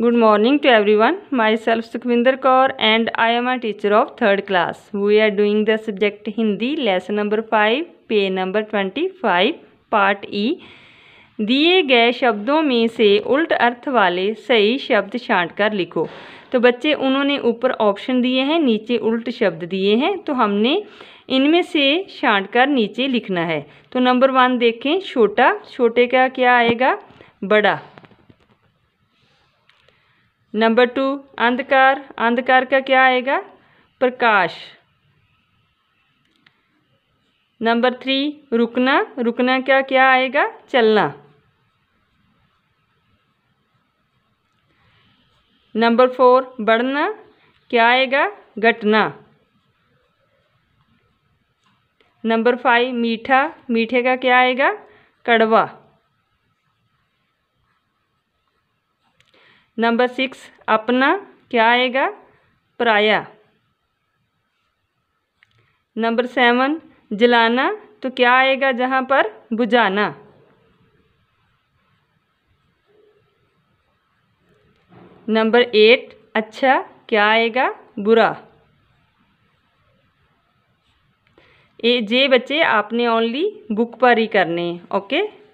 good morning to everyone myself Sukhwinder Kaur and I am I teacher of third class we are doing the subject Hindi lesson number five पे number twenty five part E दिए गए शब्दों में से उल्ट अर्थ वाले सही शब्द छाट कर लिखो तो बच्चे उन्होंने ऊपर ऑप्शन दिए हैं नीचे उल्ट शब्द दिए हैं तो हमने इनमें से छाट कर नीचे लिखना है तो नंबर वन देखें छोटा छोटे का क्या आएगा बड़ा नंबर टू अंधकार अंधकार का क्या आएगा प्रकाश नंबर थ्री रुकना रुकना का क्या आएगा चलना नंबर फोर बढ़ना क्या आएगा घटना नंबर फाइव मीठा मीठे का क्या आएगा कड़वा नंबर सिक्स अपना क्या आएगा पराया नंबर सेवन जलाना तो क्या आएगा जहाँ पर बुझाना नंबर एट अच्छा क्या आएगा बुरा ये जे बच्चे आपने ओनली बुक पर ही करने हैं ओके